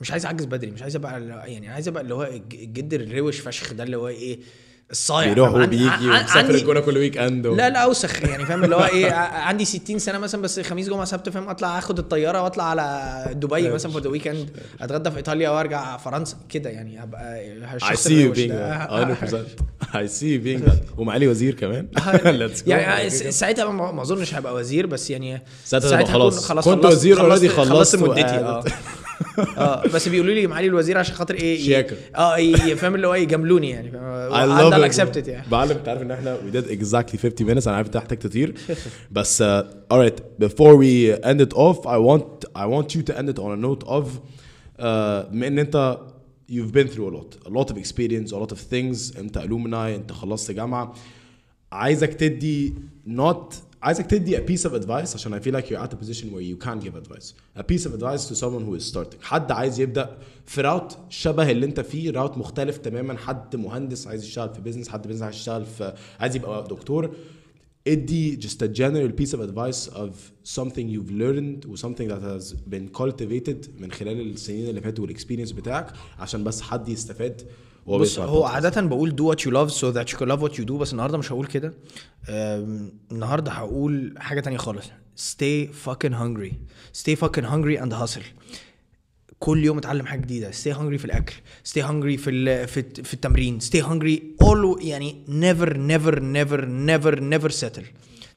مش عايز اعجز بدري مش عايز ابقى يعني عايز ابقى اللي هو الجد الروش فشخ ده اللي هو ايه الصايع بيروح وبيجي ومسافر الجونه كل ويك اند لا لا اوسخ يعني فاهم اللي هو ايه عندي 60 سنه مثلا بس خميس جمعه سبت فاهم اطلع اخد الطياره واطلع على دبي مثلا فور ذا ويك اند اتغدى في ايطاليا وارجع فرنسا كده يعني هبقى اي سي يو بينج اي سي يو بينج ومعالي وزير كمان يعني آه، ساعتها ما اظنش هبقى وزير بس يعني ساعتها خلاص خلاص كنت وزير اوريدي خلصت مدتي آه. اه بس بيقولوا لي معالي الوزير عشان خاطر ايه اه فاهم اللي هو ايه جاملوني يعني انا اكسبتد يعني معلم انت عارف ان احنا وي ديد اكزاكتلي 50 minutes انا عارف انت محتاج تطير بس uh, آه، alright before we end it off I want I want you to end it on a note of آه، من ان انت you've been through a lot a lot of experience a lot of things انت alumni انت خلصت جامعه عايزك تدي not عايزك تدي a piece of advice عشان I feel like you're at a position where you can't give advice. A piece of advice to someone who is starting. حد عايز يبدا في راوت شبه اللي انت فيه راوت مختلف تماما حد مهندس عايز يشتغل في بيزنس حد بيزنس عايز يشتغل في عايز يبقى دكتور ادي just a general piece of advice of something you've learned و something that has been cultivated من خلال السنين اللي فاتوا والاكسبيرينس بتاعك عشان بس حد يستفاد هو بس هو عادة بقول do what you love so that you can love what you do بس النهارده مش هقول كده النهارده هقول حاجة تانية خالص stay fucking hungry stay fucking hungry and hustle كل يوم اتعلم حاجه جديده ستي هانجري في الاكل ستي هانجري في في, في التمرين ستي هانجري اول يعني نيفر نيفر نيفر نيفر نيفر سيتل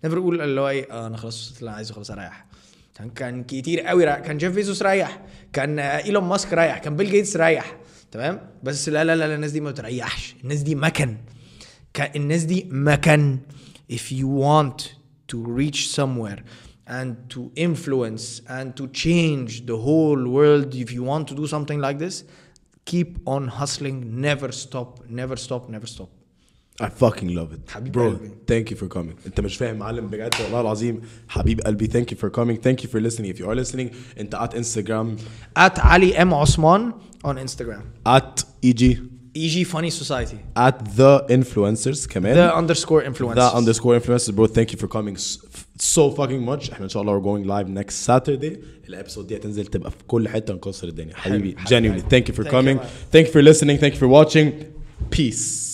نيفر اقول اللي هو ايه آه، انا خلاص وصلت اللي انا عايزه خلاص اريح كان كتير قوي ريح. كان جيف بيزوس رايح كان آه، ايلون ماسك رايح كان بيل جيتس رايح تمام بس لا لا لا الناس دي ما بتريحش الناس دي مكن الناس دي مكن if you want to reach somewhere and to influence and to change the whole world if you want to do something like this keep on hustling never stop never stop never stop I fucking love it. حبيب Bro, قلبي. thank you for coming. انت مش فاهم معلم بجد والله العظيم حبيب قلبي thank you for coming. Thank you for listening. If you are listening, انت at Instagram at Ali M Osman on Instagram. At EG EG Funny Society. At the influencers, come in. The underscore influencers. The underscore influencers, bro. Thank you for coming so fucking much. Inshallah, we're going live next Saturday. The الابسود دي هتنزل تبقى في كل حته نكسر الدنيا حبيبي genuinely thank you for coming thank you for listening thank you for watching peace